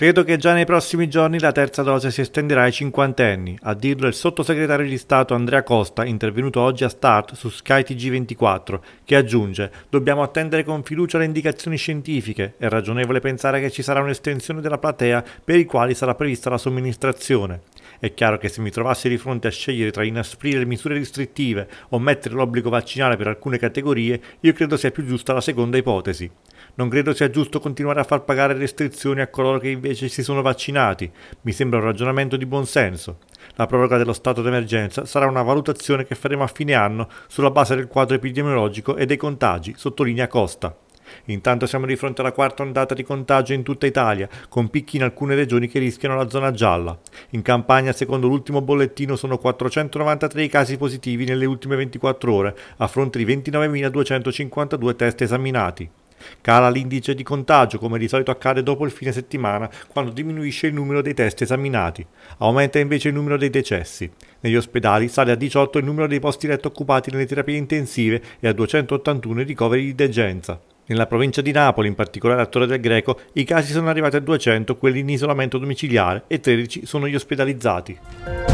Credo che già nei prossimi giorni la terza dose si estenderà ai cinquantenni, a dirlo il sottosegretario di Stato Andrea Costa, intervenuto oggi a Start su Sky TG24, che aggiunge «Dobbiamo attendere con fiducia le indicazioni scientifiche, è ragionevole pensare che ci sarà un'estensione della platea per i quali sarà prevista la somministrazione». È chiaro che se mi trovassi di fronte a scegliere tra inasprire misure restrittive o mettere l'obbligo vaccinale per alcune categorie, io credo sia più giusta la seconda ipotesi. Non credo sia giusto continuare a far pagare restrizioni a coloro che invece si sono vaccinati. Mi sembra un ragionamento di buon senso. La proroga dello stato d'emergenza sarà una valutazione che faremo a fine anno sulla base del quadro epidemiologico e dei contagi, sottolinea Costa. Intanto siamo di fronte alla quarta ondata di contagio in tutta Italia, con picchi in alcune regioni che rischiano la zona gialla. In Campania, secondo l'ultimo bollettino, sono 493 i casi positivi nelle ultime 24 ore, a fronte di 29.252 test esaminati. Cala l'indice di contagio, come di solito accade dopo il fine settimana, quando diminuisce il numero dei test esaminati. Aumenta invece il numero dei decessi. Negli ospedali sale a 18 il numero dei posti letto occupati nelle terapie intensive e a 281 i ricoveri di degenza. Nella provincia di Napoli, in particolare a Torre del Greco, i casi sono arrivati a 200, quelli in isolamento domiciliare e 13 sono gli ospedalizzati.